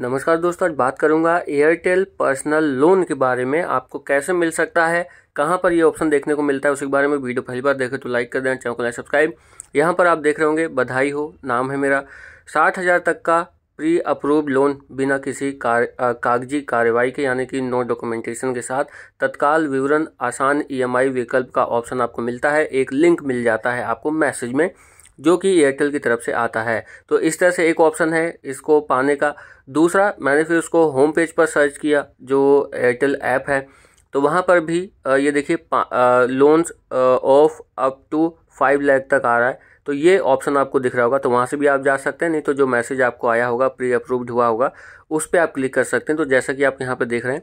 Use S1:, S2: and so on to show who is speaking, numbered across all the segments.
S1: नमस्कार दोस्तों आज बात करूंगा एयरटेल पर्सनल लोन के बारे में आपको कैसे मिल सकता है कहां पर ये ऑप्शन देखने को मिलता है उसके बारे में वीडियो पहली बार देखें तो लाइक कर देना चैनल को लाइक सब्सक्राइब यहां पर आप देख रहे होंगे बधाई हो नाम है मेरा साठ हज़ार तक का प्री अप्रूव लोन बिना किसी कार, कागजी कार्रवाई के यानी कि नो डॉक्यूमेंटेशन के साथ तत्काल विवरण आसान ई e विकल्प का ऑप्शन आपको मिलता है एक लिंक मिल जाता है आपको मैसेज में जो कि एयरटेल की तरफ से आता है तो इस तरह से एक ऑप्शन है इसको पाने का दूसरा मैंने फिर उसको होम पेज पर सर्च किया जो एयरटेल ऐप है तो वहाँ पर भी ये देखिए loans of up to five lakh तक आ रहा है तो ये ऑप्शन आपको दिख रहा होगा तो वहाँ से भी आप जा सकते हैं नहीं तो जो मैसेज आपको आया होगा प्री अप्रूव्ड हुआ होगा उस पर आप क्लिक कर सकते हैं तो जैसा कि आप यहाँ पर देख रहे हैं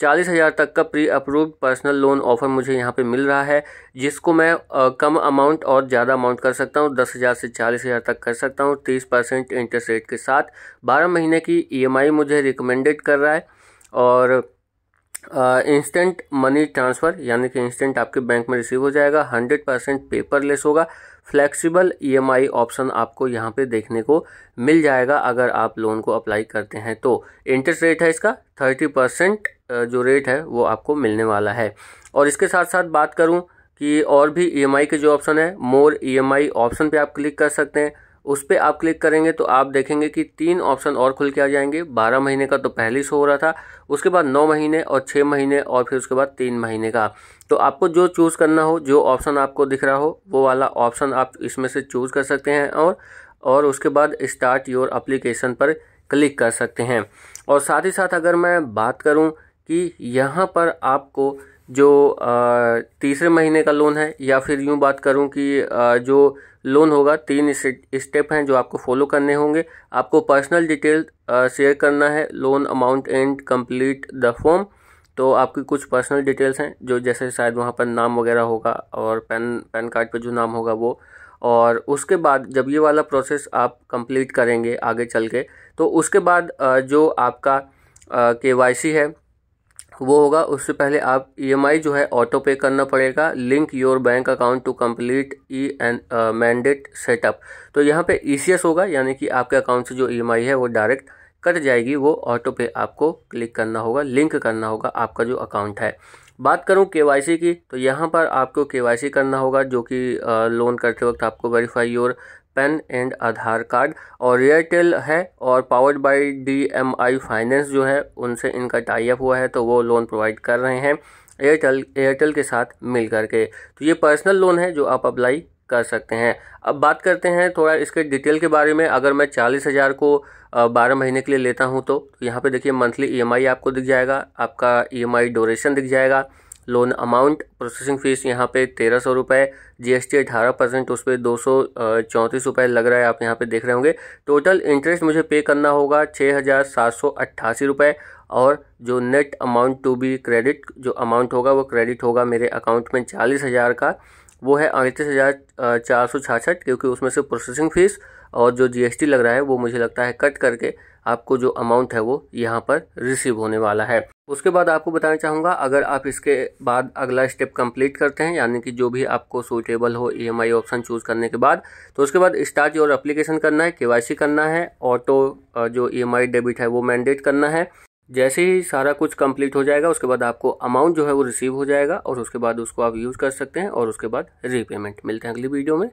S1: चालीस हज़ार तक का pre approved personal loan offer मुझे यहाँ पे मिल रहा है जिसको मैं कम अमाउंट और ज़्यादा अमाउंट कर सकता हूँ दस हज़ार से चालीस हज़ार तक कर सकता हूँ तीस परसेंट इंटरेस्ट रेट के साथ बारह महीने की ईएमआई e मुझे रिकमेंडेड कर रहा है और इंस्टेंट मनी ट्रांसफ़र यानी कि इंस्टेंट आपके बैंक में रिसीव हो जाएगा हंड्रेड परसेंट पेपरलेस होगा फ्लेक्सिबल ईएमआई ऑप्शन आपको यहाँ पे देखने को मिल जाएगा अगर आप लोन को अप्लाई करते हैं तो इंटरेस्ट रेट है इसका थर्टी परसेंट जो रेट है वो आपको मिलने वाला है और इसके साथ साथ बात करूँ कि और भी ई e के जो ऑप्शन है मोर ई ऑप्शन पर आप क्लिक कर सकते हैं उस पर आप क्लिक करेंगे तो आप देखेंगे कि तीन ऑप्शन और खुल के आ जाएंगे बारह महीने का तो पहले शो हो रहा था उसके बाद नौ महीने और छः महीने और फिर उसके बाद तीन महीने का तो आपको जो चूज़ करना हो जो ऑप्शन आपको दिख रहा हो वो वाला ऑप्शन आप इसमें से चूज़ कर सकते हैं और और उसके बाद स्टार्ट योर अप्लीकेशन पर क्लिक कर सकते हैं और साथ ही साथ अगर मैं बात करूं कि यहाँ पर आपको जो तीसरे महीने का लोन है या फिर यूँ बात करूँ कि जो लोन होगा तीन स्टेप हैं जो आपको फॉलो करने होंगे आपको पर्सनल डिटेल शेयर करना है loan amount and complete the form तो आपकी कुछ पर्सनल डिटेल्स हैं जो जैसे शायद वहाँ पर नाम वगैरह होगा और पैन पैन कार्ड पर जो नाम होगा वो और उसके बाद जब ये वाला प्रोसेस आप कंप्लीट करेंगे आगे चल के तो उसके बाद जो आपका के वाई सी है वो होगा उससे पहले आप ई e जो है ऑटो पे करना पड़ेगा link your bank account to complete e and mandate setup तो यहाँ पे ई e होगा यानी कि आपके अकाउंट से जो ई e है वो डायरेक्ट कट जाएगी वो ऑटो पे आपको क्लिक करना होगा लिंक करना होगा आपका जो अकाउंट है बात करूँ के की तो यहाँ पर आपको के करना होगा जो कि लोन uh, करते वक्त आपको verify your PAN and Aadhaar card और एयरटेल है और powered by D M I finance जो है उनसे इनका टाई अप हुआ है तो वो लोन प्रोवाइड कर रहे हैं एयरटेल एयरटेल के साथ मिल करके तो ये पर्सनल लोन है जो आप अप्लाई कर सकते हैं अब बात करते हैं थोड़ा इसके डिटेल के बारे में अगर मैं चालीस हज़ार को बारह महीने के लिए लेता हूँ तो, तो यहाँ पे देखिए मंथली ईएमआई e आपको दिख जाएगा आपका ईएमआई e ड्यूरेशन दिख जाएगा लोन अमाउंट प्रोसेसिंग फ़ीस यहाँ पे तेरह सौ रुपये जी एस टी अठारह परसेंट उस पर दो सौ चौंतीस रुपये लग रहा है आप यहाँ पे देख रहे होंगे टोटल इंटरेस्ट मुझे पे करना होगा छः हज़ार सात सौ अट्ठासी रुपये और जो net amount to be credit जो अमाउंट होगा वो क्रेडिट होगा मेरे अकाउंट में चालीस हज़ार का वो है अड़तीस हज़ार चार सौ छाछठ क्योंकि उसमें से प्रोसेसिंग फ़ीस और जो जीएसटी लग रहा है वो मुझे लगता है कट करके आपको जो अमाउंट है वो यहाँ पर रिसीव होने वाला है उसके बाद आपको बताना चाहूँगा अगर आप इसके बाद अगला स्टेप कंप्लीट करते हैं यानी कि जो भी आपको सूटेबल हो ई ऑप्शन चूज़ करने के बाद तो उसके बाद स्टार्ट योर अप्लीकेशन करना है केवाईसी करना है ऑटो जो ई e डेबिट है वो मैंडेट करना है जैसे ही सारा कुछ कंप्लीट हो जाएगा उसके बाद आपको अमाउंट जो है वो रिसीव हो जाएगा और उसके बाद उसको आप यूज़ कर सकते हैं और उसके बाद रीपेमेंट मिलते हैं अगली वीडियो में